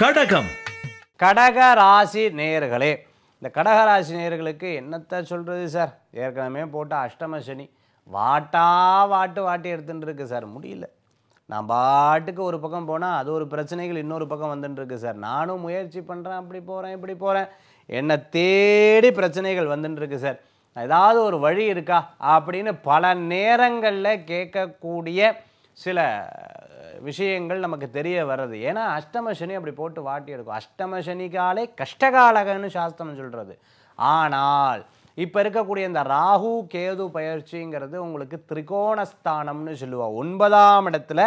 கடகம் கடக ராசி நேயர்களே இந்த கடக ராசி நேயர்களுக்கு என்னத்தை சொல்கிறது சார் ஏற்கனவே போட்டு அஷ்டம சனி வாட்டா வாட்டு வாட்டி எடுத்துகிட்டு இருக்கு சார் முடியல நான் பாட்டுக்கு ஒரு பக்கம் போனால் அது ஒரு பிரச்சனைகள் இன்னொரு பக்கம் இருக்கு சார் நானும் முயற்சி பண்ணுறேன் அப்படி போகிறேன் இப்படி போகிறேன் என்னை தேடி பிரச்சனைகள் வந்துட்டுருக்கு சார் ஏதாவது ஒரு வழி இருக்கா அப்படின்னு பல நேரங்களில் கேட்கக்கூடிய சில விஷயங்கள் நமக்கு தெரிய வர்றது ஏன்னா அஷ்டம சனி அப்படி போட்டு வாட்டி எடுக்கும் அஷ்டம சனிக்காலே கஷ்டகாலகன்னு சாஸ்திரம் சொல்கிறது ஆனால் இப்போ இருக்கக்கூடிய இந்த ராகு கேது பயிற்சிங்கிறது உங்களுக்கு திரிகோணஸ்தானம்னு சொல்லுவோம் ஒன்பதாம் இடத்துல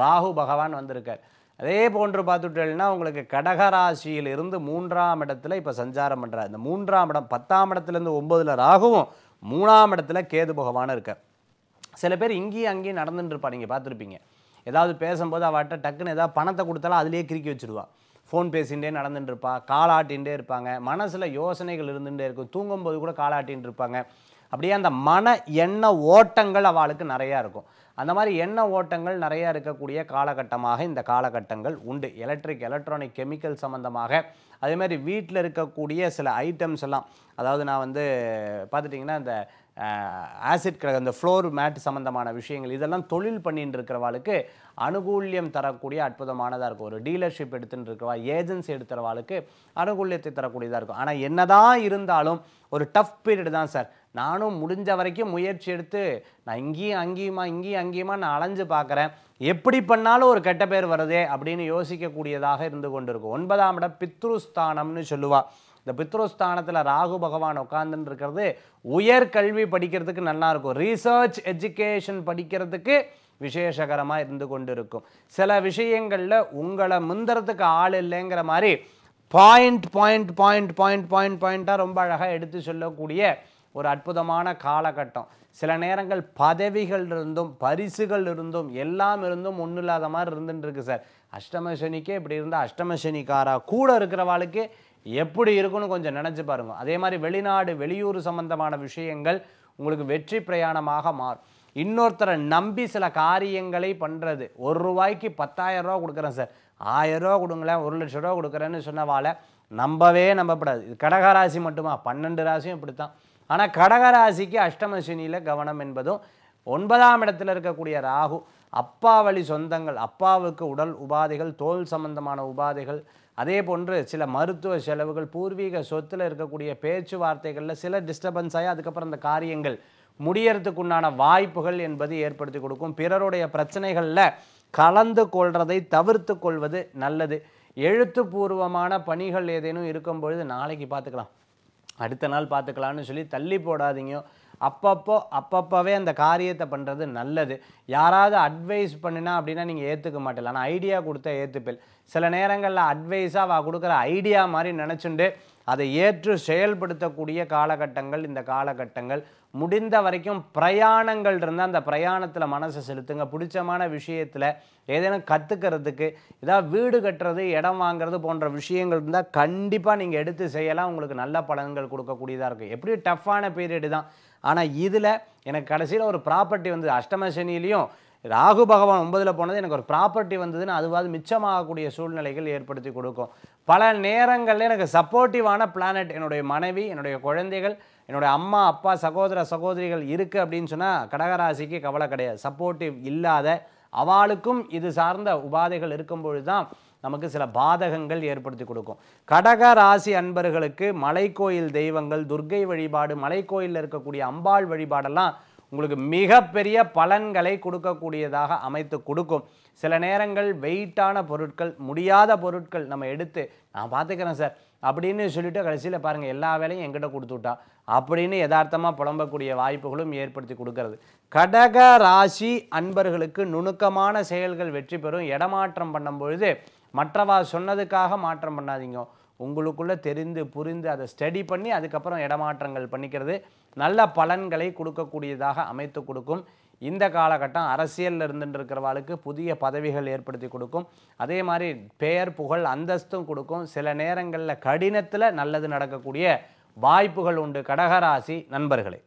ராகு பகவான் வந்திருக்கார் அதே போன்று பார்த்துட்டேன்னா உங்களுக்கு கடகராசியில் இருந்து மூன்றாம் இடத்துல இப்போ சஞ்சாரம் பண்ணுறார் இந்த மூன்றாம் இடம் பத்தாம் இடத்துலேருந்து ஒம்பதில் ராகுவும் மூணாம் இடத்துல கேது பகவான் இருக்கார் சில பேர் இங்கேயும் அங்கேயும் நடந்துட்டு இருப்பாள் நீங்கள் பார்த்துருப்பீங்க ஏதாவது பேசும்போது அவட்ட டக்குன்னு ஏதாவது பணத்தை கொடுத்தாலும் அதிலேயே கிறுக்கி வச்சுருவா ஃபோன் பேசிகிட்டே நடந்துட்டு இருப்பா காலாட்டின்ண்டே இருப்பாங்க மனசில் யோசனைகள் இருந்துகிட்டே இருக்கும் தூங்கும்போது கூட காலாட்டின்னு இருப்பாங்க அப்படியே அந்த மன எண்ண ஓட்டங்கள் அவளுக்கு நிறையா இருக்கும் அந்த மாதிரி எண்ணெய் ஓட்டங்கள் நிறையா இருக்கக்கூடிய காலகட்டமாக இந்த காலகட்டங்கள் உண்டு எலக்ட்ரிக் எலக்ட்ரானிக் கெமிக்கல் சம்மந்தமாக அதேமாதிரி வீட்டில் இருக்கக்கூடிய சில ஐட்டம்ஸ் எல்லாம் அதாவது நான் வந்து பார்த்துட்டிங்கன்னா இந்த ஆசிட் கிரக இந்த ஃப்ளோர் மேட் சம்மந்தமான விஷயங்கள் இதெல்லாம் தொழில் பண்ணிட்டு இருக்கிறவாளுக்கு அனுகூல்யம் தரக்கூடிய அற்புதமானதாக இருக்கும் ஒரு டீலர்ஷிப் எடுத்துகிட்டு இருக்கிறவா ஏஜென்சி எடுத்துகிறவாளுக்கு அனுகூல்யத்தை தரக்கூடியதாக இருக்கும் ஆனால் என்னதான் இருந்தாலும் ஒரு டஃப் பீரியடு தான் சார் நானும் முடிஞ்ச வரைக்கும் முயற்சி எடுத்து நான் இங்கேயும் அங்கேயுமா இங்கேயும் அங்கேயுமா நான் அலைஞ்சு பார்க்குறேன் எப்படி பண்ணாலும் ஒரு கெட்ட பேர் வருதே அப்படின்னு யோசிக்கக்கூடியதாக இருந்து கொண்டிருக்கும் ஒன்பதாம் இடம் பித்ருஸ்தானம்னு சொல்லுவாள் இந்த பித்ருஸ்தானத்தில் ராகு பகவான் உட்காந்துன்னு இருக்கிறது உயர் கல்வி படிக்கிறதுக்கு நல்லாயிருக்கும் ரீசர்ச் எஜுகேஷன் படிக்கிறதுக்கு விசேஷகரமாக இருந்து கொண்டு இருக்கும் சில விஷயங்களில் உங்களை முந்தறதுக்கு ஆள் இல்லைங்கிற மாதிரி point point point point point பாயிண்ட்டாக ரொம்ப அழகாக எடுத்து சொல்லக்கூடிய ஒரு அற்புதமான காலகட்டம் சில நேரங்கள் பதவிகள் இருந்தும் பரிசுகள் இருந்தும் எல்லாம் இருந்தும் ஒன்றும் இல்லாத மாதிரி இருந்துட்டு இருக்கு சார் அஷ்டம சனிக்கே இப்படி இருந்தால் அஷ்டம சனிக்காரா கூட இருக்கிறவாளுக்கு எப்படி இருக்குன்னு கொஞ்சம் நினச்சி பாருங்கள் அதே மாதிரி வெளிநாடு வெளியூர் சம்பந்தமான விஷயங்கள் உங்களுக்கு வெற்றி பிரயாணமாக மாறும் இன்னொருத்தரை நம்பி சில காரியங்களை பண்ணுறது ஒரு ரூபாய்க்கு பத்தாயிரம் ரூபா கொடுக்குறேன் சார் ஆயிரம் ரூபா கொடுங்களேன் ஒரு லட்ச ரூபா கொடுக்குறேன்னு சொன்னவாளை நம்பவே நம்பப்படாது இது கடகராசி மட்டுமா பன்னெண்டு ராசியும் இப்படி தான் ஆனால் கடகராசிக்கு அஷ்டமசினியில் கவனம் என்பதும் ஒன்பதாம் இடத்துல இருக்கக்கூடிய ராகு அப்பா வழி சொந்தங்கள் அப்பாவுக்கு உடல் உபாதைகள் தோல் சம்பந்தமான உபாதைகள் அதே போன்று சில மருத்துவ செலவுகள் பூர்வீக சொத்தில் இருக்கக்கூடிய பேச்சுவார்த்தைகளில் சில டிஸ்டர்பன்ஸ் ஆகி அதுக்கப்புறம் அந்த காரியங்கள் முடியறதுக்குண்டான வாய்ப்புகள் என்பது ஏற்படுத்தி கொடுக்கும் பிறருடைய பிரச்சனைகளில் கலந்து கொள்வதை தவிர்த்து கொள்வது நல்லது எழுத்துப்பூர்வமான பணிகள் ஏதேனும் இருக்கும்பொழுது நாளைக்கு பார்த்துக்கலாம் அடுத்த நாள் பார்த்துக்கலான்னு சொல்லி தள்ளி போடாதீங்க அப்பப்போ அப்பப்போவே அந்த காரியத்தை பண்ணுறது நல்லது யாராவது அட்வைஸ் பண்ணினா அப்படின்னா நீங்கள் ஏற்றுக்க மாட்டேன் ஆனால் ஐடியா கொடுத்தா ஏற்றுப்பில் சில நேரங்களில் அட்வைஸாக அவள் கொடுக்குற ஐடியா மாதிரி நினச்சுண்டு அதை ஏற்று செயல்படுத்தக்கூடிய காலகட்டங்கள் இந்த காலகட்டங்கள் முடிந்த வரைக்கும் பிரயாணங்கள் இருந்தால் அந்த பிரயாணத்தில் மனசை செலுத்துங்க பிடிச்சமான விஷயத்தில் ஏதேனும் கற்றுக்கிறதுக்கு ஏதாவது வீடு கட்டுறது இடம் வாங்குறது போன்ற விஷயங்கள் இருந்தால் கண்டிப்பாக நீங்கள் எடுத்து செய்யலாம் உங்களுக்கு நல்ல பலன்கள் கொடுக்கக்கூடியதாக இருக்குது எப்படி டஃப்பான பீரியடு தான் ஆனால் இதில் எனக்கு கடைசியில் ஒரு ப்ராப்பர்ட்டி வந்து அஷ்டம சனிலையும் ராகு பகவான் ஒன்பதில் போனது எனக்கு ஒரு ப்ராப்பர்ட்டி வந்ததுன்னு அதுவாது மிச்சமாகக்கூடிய சூழ்நிலைகள் ஏற்படுத்தி கொடுக்கும் பல நேரங்களில் எனக்கு சப்போர்ட்டிவான பிளானட் என்னுடைய மனைவி என்னுடைய குழந்தைகள் என்னுடைய அம்மா அப்பா சகோதர சகோதரிகள் இருக்குது அப்படின்னு சொன்னால் கடகராசிக்கு கவலை கிடையாது சப்போர்ட்டிவ் இல்லாத அவளுக்கும் இது சார்ந்த உபாதைகள் இருக்கும் பொழுது தான் நமக்கு சில பாதகங்கள் ஏற்படுத்தி கொடுக்கும் கடக ராசி அன்பர்களுக்கு மலைக்கோயில் தெய்வங்கள் துர்க்கை வழிபாடு மலைக்கோயிலில் இருக்கக்கூடிய அம்பாள் வழிபாடெல்லாம் உங்களுக்கு மிகப்பெரிய பலன்களை கொடுக்கக்கூடியதாக அமைத்து கொடுக்கும் சில நேரங்கள் வெயிட்டான பொருட்கள் முடியாத பொருட்கள் நம்ம எடுத்து நான் பார்த்துக்கிறேன் சார் அப்படின்னு சொல்லிட்டு கடைசியில் பாருங்கள் எல்லா வேலையும் எங்கிட்ட கொடுத்துட்டா அப்படின்னு யதார்த்தமாக புலம்பக்கூடிய வாய்ப்புகளும் ஏற்படுத்தி கொடுக்கறது கடக ராசி அன்பர்களுக்கு நுணுக்கமான செயல்கள் வெற்றி பெறும் இடமாற்றம் பண்ணும்பொழுது மற்றவா சொன்னதுக்காக மாற்றம் பண்ணாதீங்க உங்களுக்குள்ளே தெரிந்து புரிந்து அதை ஸ்டடி பண்ணி அதுக்கப்புறம் இடமாற்றங்கள் பண்ணிக்கிறது நல்ல பலன்களை கொடுக்கக்கூடியதாக அமைத்து கொடுக்கும் இந்த காலகட்டம் அரசியலில் இருந்துட்டு இருக்கிறவாளுக்கு புதிய பதவிகள் ஏற்படுத்தி கொடுக்கும் அதே மாதிரி பெயர் புகழ் அந்தஸ்தும் கொடுக்கும் சில நேரங்களில் கடினத்தில் நல்லது நடக்கக்கூடிய வாய்ப்புகள் உண்டு கடகராசி நண்பர்களே